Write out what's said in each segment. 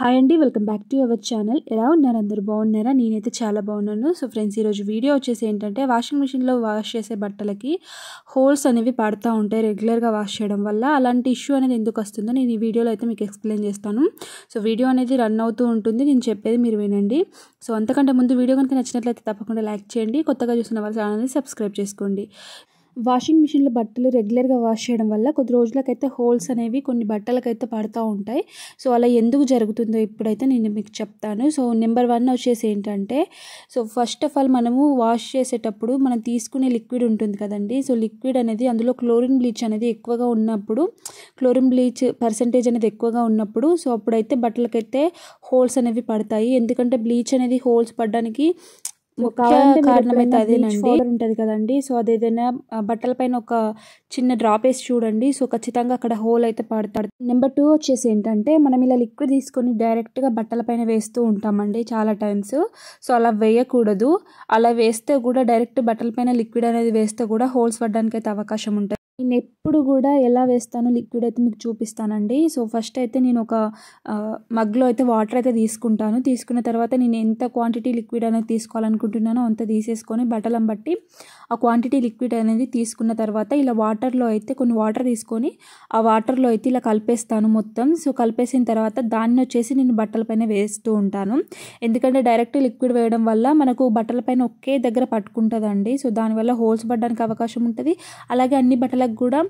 hi అండి welcome back to our channel ఎలా ఉన్నారు అందరు బాగున్నారా నేనైతే చాలా బాగున్నాను సో ఫ్రెండ్స్ ఈరోజు వీడియో వచ్చేసి ఏంటంటే వాషింగ్ మిషన్లో వాష్ చేసే బట్టలకి హోల్స్ అనేవి పడుతూ ఉంటాయి రెగ్యులర్గా వాష్ చేయడం వల్ల అలాంటి ఇష్యూ అనేది ఎందుకు వస్తుందో నేను ఈ వీడియోలో అయితే మీకు ఎక్స్ప్లెయిన్ చేస్తాను సో వీడియో అనేది రన్ అవుతూ ఉంటుంది నేను చెప్పేది మీరు వినండి సో అంతకంటే ముందు వీడియో కనుక నచ్చినట్లయితే తప్పకుండా లైక్ చేయండి కొత్తగా చూసిన వాళ్ళ ఛానల్ని సబ్స్క్రైబ్ చేసుకోండి వాషింగ్ మిషన్లో బట్టలు రెగ్యులర్గా వాష్ చేయడం వల్ల కొద్ది రోజులకైతే హోల్స్ అనేవి కొన్ని బట్టలకైతే పడుతూ ఉంటాయి సో అలా ఎందుకు జరుగుతుందో ఇప్పుడైతే నేను మీకు చెప్తాను సో నెంబర్ వన్ వచ్చేసి ఏంటంటే సో ఫస్ట్ ఆఫ్ ఆల్ మనము వాష్ చేసేటప్పుడు మనం తీసుకునే లిక్విడ్ ఉంటుంది కదండి సో లిక్విడ్ అనేది అందులో క్లోరిన్ బ్లీచ్ అనేది ఎక్కువగా ఉన్నప్పుడు క్లోరిన్ బ్లీచ్ పర్సంటేజ్ అనేది ఎక్కువగా ఉన్నప్పుడు సో అప్పుడైతే బట్టలకైతే హోల్స్ అనేవి పడతాయి ఎందుకంటే బ్లీచ్ అనేది హోల్స్ పడడానికి ముఖ్య కారణం అయితే ఉంటుంది కదండి సో అది ఏదైనా బట్టల పైన ఒక చిన్న డ్రాప్ వేసి చూడండి సో ఖచ్చితంగా అక్కడ హోల్ అయితే పడతాడు నెంబర్ టూ వచ్చేసి ఏంటంటే మనం ఇలా లిక్విడ్ తీసుకొని డైరెక్ట్గా బట్టల పైన వేస్తూ ఉంటామండి చాలా టైమ్స్ సో అలా వేయకూడదు అలా వేస్తే కూడా డైరెక్ట్ బట్టల పైన లిక్విడ్ అనేది వేస్తే కూడా హోల్స్ పడడానికి అయితే అవకాశం ఉంటుంది నేను ఎప్పుడు కూడా ఎలా వేస్తానో లిక్విడ్ అయితే మీకు చూపిస్తానండి సో ఫస్ట్ అయితే నేను ఒక మగ్లో అయితే వాటర్ అయితే తీసుకుంటాను తీసుకున్న తర్వాత నేను ఎంత క్వాంటిటీ లిక్విడ్ అనేది తీసుకోవాలనుకుంటున్నానో అంత తీసేసుకొని బట్టలం బట్టి ఆ క్వాంటిటీ లిక్విడ్ అనేది తీసుకున్న తర్వాత ఇలా వాటర్లో అయితే కొన్ని వాటర్ తీసుకొని ఆ వాటర్లో అయితే ఇలా కలిపేస్తాను మొత్తం సో కలిపేసిన తర్వాత దాన్ని వచ్చేసి నేను బట్టలపైన వేస్తూ ఉంటాను ఎందుకంటే డైరెక్ట్ లిక్విడ్ వేయడం వల్ల మనకు బట్టలపైన ఒకే దగ్గర పట్టుకుంటుందండి సో దానివల్ల హోల్స్ పడడానికి అవకాశం ఉంటుంది అలాగే అన్ని బట్టల వాళ్ళకి కూడా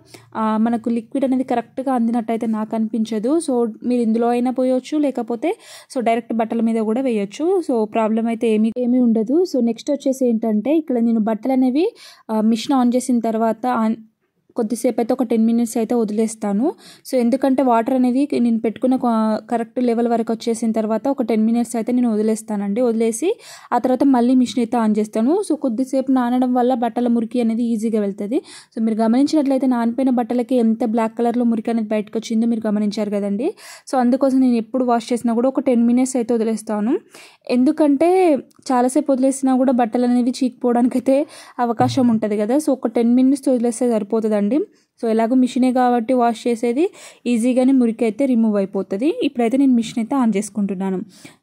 మనకు లిక్విడ్ అనేది కరెక్ట్గా అందినట్టయితే నాకు అనిపించదు సో మీరు ఇందులో అయినా పోయొచ్చు లేకపోతే సో డైరెక్ట్ బట్టల మీద కూడా వేయొచ్చు సో ప్రాబ్లం అయితే ఏమి ఏమీ ఉండదు సో నెక్స్ట్ వచ్చేసి ఏంటంటే ఇక్కడ నేను బట్టలు అనేవి మిషన్ ఆన్ చేసిన తర్వాత కొద్దిసేపు అయితే ఒక టెన్ మినిట్స్ అయితే వదిలేస్తాను సో ఎందుకంటే వాటర్ అనేవి నేను పెట్టుకున్న కరెక్ట్ లెవెల్ వరకు వచ్చేసిన తర్వాత ఒక టెన్ మినిట్స్ అయితే నేను వదిలేస్తానండి వదిలేసి ఆ తర్వాత మళ్ళీ మిషన్ అయితే ఆన్ చేస్తాను సో కొద్దిసేపు నానడం వల్ల బట్టల మురికి అనేది ఈజీగా వెళ్తుంది సో మీరు గమనించినట్లయితే నానిపోయిన బట్టలకి ఎంత బ్లాక్ కలర్లో మురికి అనేది బయటకు వచ్చిందో మీరు గమనించారు కదండి సో అందుకోసం నేను ఎప్పుడు వాష్ చేసినా కూడా ఒక టెన్ మినిట్స్ అయితే వదిలేస్తాను ఎందుకంటే చాలాసేపు వదిలేసినా కూడా బట్టలు అనేవి అయితే అవకాశం ఉంటుంది కదా సో ఒక టెన్ మినిట్స్ వదిలేస్తే సరిపోతుంది అండి సో ఎలాగో మిషనే కాబట్టి వాష్ చేసేది ఈజీగానే మురికి అయితే రిమూవ్ అయిపోతుంది ఇప్పుడైతే నేను మిషన్ అయితే ఆన్ చేసుకుంటున్నాను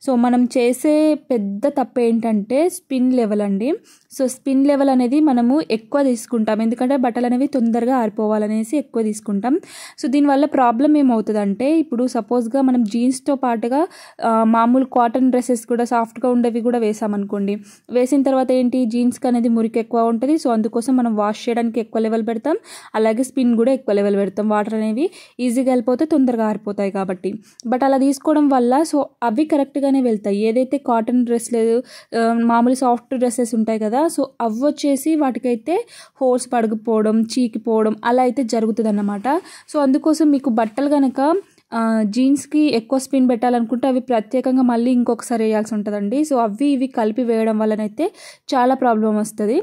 సో మనం చేసే పెద్ద తప్పు ఏంటంటే స్పిన్ లెవెల్ అండి సో స్పిన్ లెవెల్ అనేది మనము ఎక్కువ తీసుకుంటాం ఎందుకంటే బట్టలు అనేవి తొందరగా ఆరిపోవాలనేసి ఎక్కువ తీసుకుంటాం సో దీనివల్ల ప్రాబ్లం ఏమవుతుందంటే ఇప్పుడు సపోజ్గా మనం జీన్స్తో పాటుగా మామూలు కాటన్ డ్రెస్సెస్ కూడా సాఫ్ట్గా ఉండేవి కూడా వేసామనుకోండి వేసిన తర్వాత ఏంటి జీన్స్కి అనేది మురికి ఎక్కువ ఉంటుంది సో అందుకోసం మనం వాష్ చేయడానికి ఎక్కువ లెవెల్ పెడతాం అలాగే స్పిన్ ప్రోటీన్ కూడా ఎక్కువ లెవెల్ పెడతాం వాటర్ అనేవి ఈజీగా వెళ్ళిపోతే తొందరగా ఆరిపోతాయి కాబట్టి బట్ అలా తీసుకోవడం వల్ల సో అవి కరెక్ట్గానే వెళ్తాయి ఏదైతే కాటన్ డ్రెస్ లేదు మామూలు సాఫ్ట్ డ్రెస్సెస్ ఉంటాయి కదా సో అవి వచ్చేసి వాటికైతే హోర్స్ పడకపోవడం చీకిపోవడం అలా అయితే జరుగుతుంది అన్నమాట సో అందుకోసం మీకు బట్టలు కనుక జీన్స్కి ఎక్కువ స్పిన్ పెట్టాలనుకుంటే అవి ప్రత్యేకంగా మళ్ళీ ఇంకొకసారి వేయాల్సి ఉంటుందండి సో అవి ఇవి కలిపి వేయడం వల్లనైతే చాలా ప్రాబ్లం వస్తుంది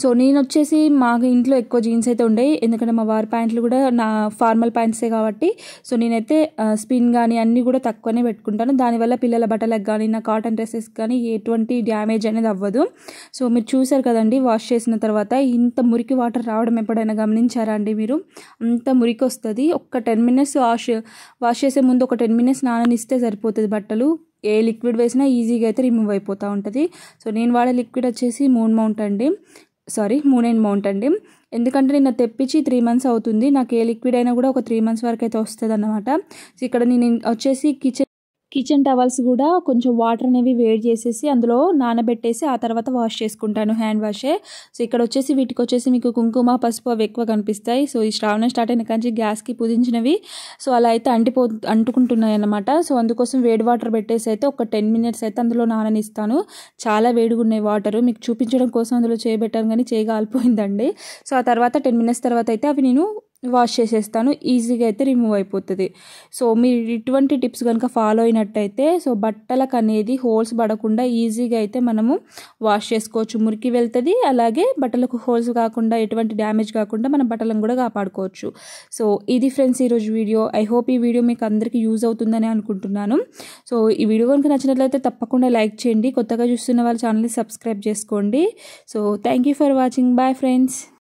సో నేను వచ్చేసి మా ఇంట్లో ఎక్కువ జీన్స్ అయితే ఉండేవి ఎందుకంటే మా వారి ప్యాంట్లు కూడా నా ఫార్మల్ ప్యాంట్సే కాబట్టి సో నేనైతే స్పిన్ కానీ అన్నీ కూడా తక్కువనే పెట్టుకుంటాను దానివల్ల పిల్లల బట్టలకు కానీ నా కాటన్ డ్రెస్సెస్ కానీ ఎటువంటి డ్యామేజ్ అనేది అవ్వదు సో మీరు చూసారు కదండి వాష్ చేసిన తర్వాత ఇంత మురికి వాటర్ రావడం ఎప్పుడైనా గమనించారా అండి మీరు అంత మురికి వస్తుంది ఒక టెన్ మినిట్స్ వాష్ వాష్ చేసే ముందు ఒక టెన్ మినిట్స్ నాననిస్తే సరిపోతుంది బట్టలు ఏ లిక్విడ్ వేసినా ఈజీగా అయితే రిమూవ్ అయిపోతూ ఉంటుంది సో నేను వాడే లిక్విడ్ వచ్చేసి మూన్ మౌంట్ అండి సారీ మూన్ అండ్ మౌంట్ అండి ఎందుకంటే నిన్న తెప్పించి త్రీ మంత్స్ అవుతుంది నాకు ఏ లిక్విడ్ అయినా కూడా ఒక త్రీ మంత్స్ వరకు అయితే వస్తుంది అన్నమాట సో ఇక్కడ నేను వచ్చేసి కిచెన్ కిచెన్ టవల్స్ కూడా కొంచెం వాటర్ అనేవి వేడి చేసేసి అందులో నానబెట్టేసి ఆ తర్వాత వాష్ చేసుకుంటాను హ్యాండ్ వాషే సో ఇక్కడ వచ్చేసి వీటికి వచ్చేసి మీకు కుంకుమ పసుపు అవి ఎక్కువ కనిపిస్తాయి సో ఈ శ్రావణం స్టార్ట్ అయిన కానీ గ్యాస్కి పుదించినవి సో అలా అయితే అంటిపో అంటుకుంటున్నాయి అన్నమాట సో అందుకోసం వేడి వాటర్ పెట్టేసి అయితే ఒక టెన్ మినిట్స్ అయితే అందులో నాననిస్తాను చాలా వేడిగా ఉన్నాయి వాటర్ మీకు చూపించడం కోసం అందులో చేయబెట్టాను కానీ చేయగా సో ఆ తర్వాత టెన్ మినిట్స్ తర్వాత అయితే అవి నేను వాష్ చేసేస్తాను ఈజీగా అయితే రిమూవ్ అయిపోతుంది సో మీరు ఇటువంటి టిప్స్ కనుక ఫాలో అయినట్టయితే సో బట్టలకు అనేది హోల్స్ పడకుండా ఈజీగా అయితే మనము వాష్ చేసుకోవచ్చు మురికి వెళ్తుంది అలాగే బట్టలకు హోల్స్ కాకుండా ఎటువంటి డ్యామేజ్ కాకుండా మన బట్టలను కూడా కాపాడుకోవచ్చు సో ఇది ఫ్రెండ్స్ ఈరోజు వీడియో ఐ హోప్ ఈ వీడియో మీకు అందరికీ యూజ్ అవుతుందని అనుకుంటున్నాను సో ఈ వీడియో కనుక నచ్చినట్లయితే తప్పకుండా లైక్ చేయండి కొత్తగా చూస్తున్న వాళ్ళ ఛానల్ని సబ్స్క్రైబ్ చేసుకోండి so thank for watching bye friends